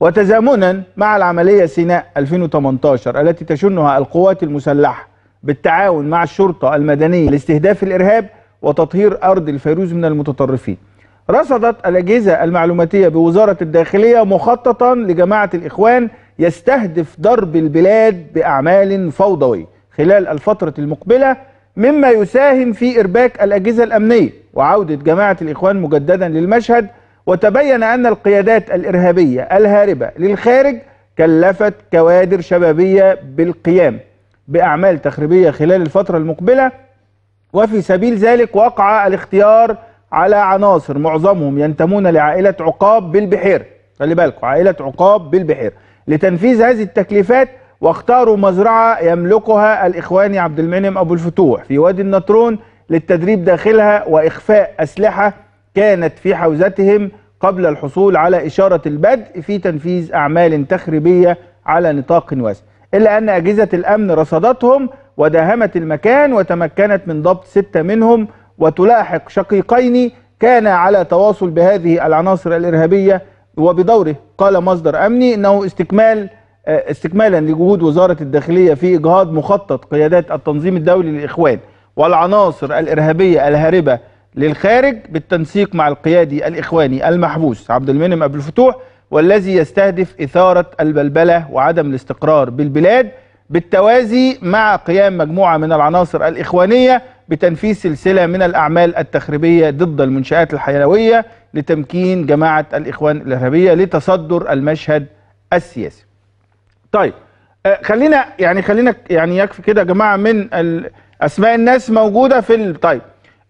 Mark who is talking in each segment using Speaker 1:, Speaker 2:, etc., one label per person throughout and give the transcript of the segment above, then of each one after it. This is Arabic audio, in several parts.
Speaker 1: وتزامنا مع العملية سيناء 2018 التي تشنها القوات المسلحة بالتعاون مع الشرطة المدنية لاستهداف الإرهاب وتطهير أرض الفيروز من المتطرفين رصدت الأجهزة المعلوماتية بوزارة الداخلية مخططا لجماعة الإخوان يستهدف ضرب البلاد بأعمال فوضوي خلال الفترة المقبلة مما يساهم في إرباك الأجهزة الأمنية وعودة جماعة الإخوان مجددا للمشهد وتبين أن القيادات الإرهابية الهاربة للخارج كلفت كوادر شبابية بالقيام بأعمال تخريبية خلال الفترة المقبلة وفي سبيل ذلك وقع الاختيار على عناصر معظمهم ينتمون لعائلة عقاب بالبحير خلي بالكم عائلة عقاب بالبحير لتنفيذ هذه التكليفات واختاروا مزرعة يملكها الإخواني عبد المنعم أبو الفتوح في وادي النطرون للتدريب داخلها وإخفاء أسلحة كانت في حوزتهم قبل الحصول على إشارة البدء في تنفيذ أعمال تخريبية على نطاق واسع إلا أن أجهزة الأمن رصدتهم وداهمت المكان وتمكنت من ضبط ستة منهم وتلاحق شقيقين كان على تواصل بهذه العناصر الإرهابية وبدوره قال مصدر أمني أنه استكمال آه، استكمالا لجهود وزارة الداخلية في إجهاض مخطط قيادات التنظيم الدولي للإخوان والعناصر الإرهابية الهاربة للخارج بالتنسيق مع القيادي الإخواني المحبوس عبد المنعم أبو الفتوح والذي يستهدف إثارة البلبلة وعدم الاستقرار بالبلاد بالتوازي مع قيام مجموعة من العناصر الإخوانية بتنفيذ سلسلة من الأعمال التخريبية ضد المنشآت الحيوية لتمكين جماعة الإخوان الإرهابية لتصدر المشهد السياسي طيب آه، خلينا يعني خلينا يعني يكفي كده يا جماعة من أسماء الناس موجودة في طيب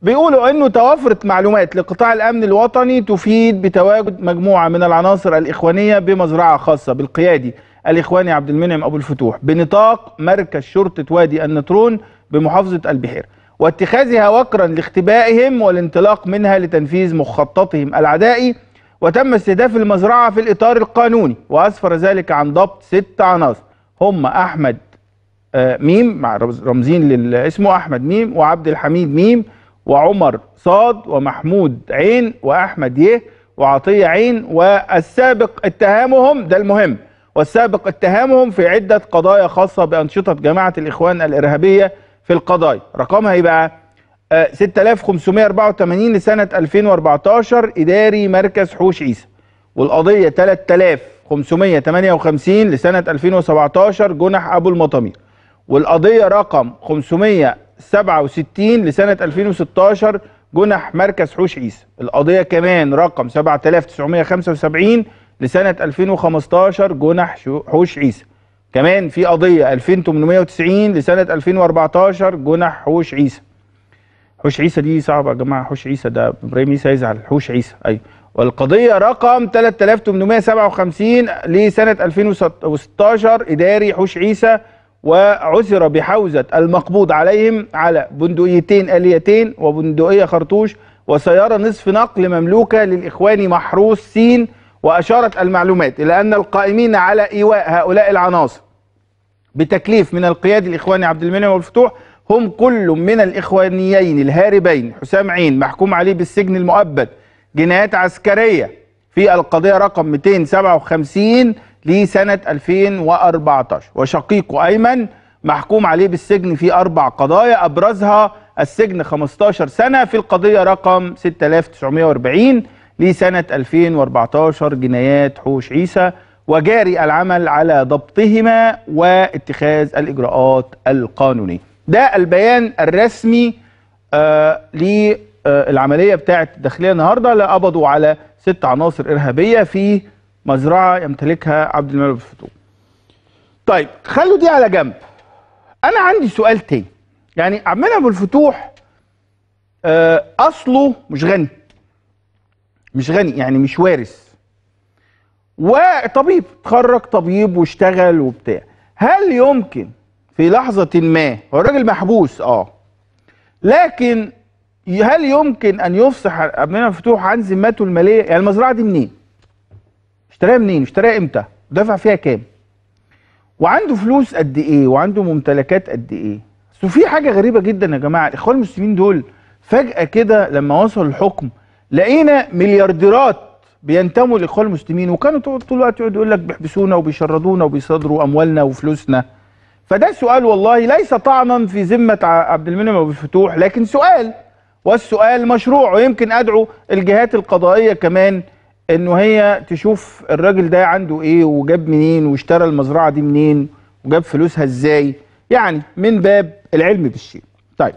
Speaker 1: بيقولوا انه توافرت معلومات لقطاع الامن الوطني تفيد بتواجد مجموعه من العناصر الاخوانيه بمزرعه خاصه بالقيادي الاخواني عبد المنعم ابو الفتوح بنطاق مركز شرطه وادي النطرون بمحافظه البحيره واتخاذها وكرا لاختبائهم والانطلاق منها لتنفيذ مخططهم العدائي وتم استهداف المزرعه في الاطار القانوني واسفر ذلك عن ضبط ست عناصر هم احمد آه، ميم مع رمزين لاسمه احمد ميم وعبد الحميد ميم وعمر صاد ومحمود عين وأحمد يه وعطية عين والسابق اتهامهم ده المهم والسابق اتهامهم في عدة قضايا خاصة بأنشطة جماعة الإخوان الإرهابية في القضايا رقمها يبقى إيه 6584 آه، لسنة 2014 إداري مركز حوش عيسى والقضية 3558 لسنة 2017 جنح أبو المطامير والقضية رقم 500 67 لسنة 2016 جنح مركز حوش عيسى القضية كمان رقم 7975 لسنة 2015 جنح حوش عيسى كمان في قضية 2890 لسنة 2014 جنح حوش عيسى حوش عيسى دي صعبة يا جماعة حوش عيسى ده إبراهيم عيسى يزعل حوش عيسى أيوه والقضية رقم 3857 لسنة 2016 إداري حوش عيسى وعثر بحوزة المقبوض عليهم على بندقيتين آليتين وبندقية خرطوش وسيارة نصف نقل مملوكة للإخوان محروس سين وأشارت المعلومات إلى أن القائمين على إيواء هؤلاء العناصر بتكليف من القيادي الإخواني عبد المنعم والفتوح هم كل من الإخوانيين الهاربين حسام عين محكوم عليه بالسجن المؤبد جنايات عسكرية في القضية رقم 257 لسنة 2014 وشقيقه أيمن محكوم عليه بالسجن في أربع قضايا أبرزها السجن 15 سنة في القضية رقم 6940 لسنة 2014 جنايات حوش عيسى وجاري العمل على ضبطهما واتخاذ الإجراءات القانونية ده البيان الرسمي آه للعملية آه، بتاعت الداخلية النهاردة اللي قبضوا على ست عناصر إرهابية في مزرعه يمتلكها عبد الملك الفتوح. طيب خلوا دي على جنب انا عندي سؤال تاني يعني عمنا ابو الفتوح آه، اصله مش غني مش غني يعني مش وارث وطبيب تخرج طبيب واشتغل وبتاع هل يمكن في لحظه ما هو الراجل محبوس اه لكن هل يمكن ان يفصح ابو الفتوح عن ذمته الماليه يعني المزرعه دي منين اشتراها منين اشتراها امتى ودفع فيها كام وعنده فلوس قد ايه وعنده ممتلكات قد ايه بس في حاجه غريبه جدا يا جماعه الاخوان المسلمين دول فجاه كده لما وصلوا الحكم لقينا مليارديرات بينتموا للاخوان المسلمين وكانوا طول الوقت يقعدوا يقول لك بيحبسونا وبيشردونا وبيصادروا اموالنا وفلوسنا فده سؤال والله ليس طعنا في ذمه عبد المنعم ابو الفتوح لكن سؤال والسؤال مشروع ويمكن ادعو الجهات القضائيه كمان انه هي تشوف الراجل ده عنده ايه وجاب منين واشترى المزرعه دي منين وجاب فلوسها ازاي يعني من باب العلم بالشيء طيب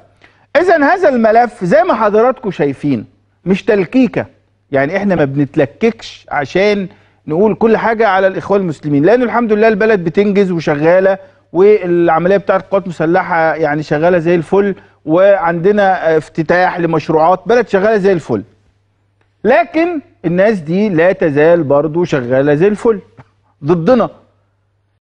Speaker 1: اذا هذا الملف زي ما حضراتكم شايفين مش تلكيكه يعني احنا ما بنتلككش عشان نقول كل حاجه على الاخوان المسلمين لان الحمد لله البلد بتنجز وشغاله والعمليه بتاعت القوات المسلحه يعني شغاله زي الفل وعندنا افتتاح لمشروعات بلد شغاله زي الفل لكن الناس دي لا تزال برضو شغاله زي الفل ضدنا